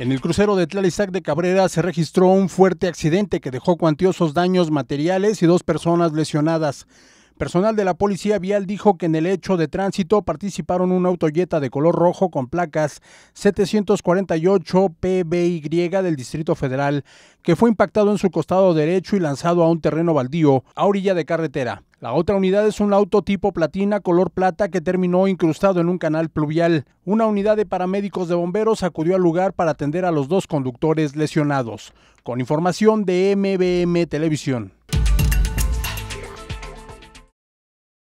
En el crucero de Tlalizac de Cabrera se registró un fuerte accidente que dejó cuantiosos daños materiales y dos personas lesionadas. Personal de la Policía Vial dijo que en el hecho de tránsito participaron una autoyeta de color rojo con placas 748 PBY del Distrito Federal, que fue impactado en su costado derecho y lanzado a un terreno baldío a orilla de carretera. La otra unidad es un auto tipo platina color plata que terminó incrustado en un canal pluvial. Una unidad de paramédicos de bomberos acudió al lugar para atender a los dos conductores lesionados. Con información de MBM Televisión.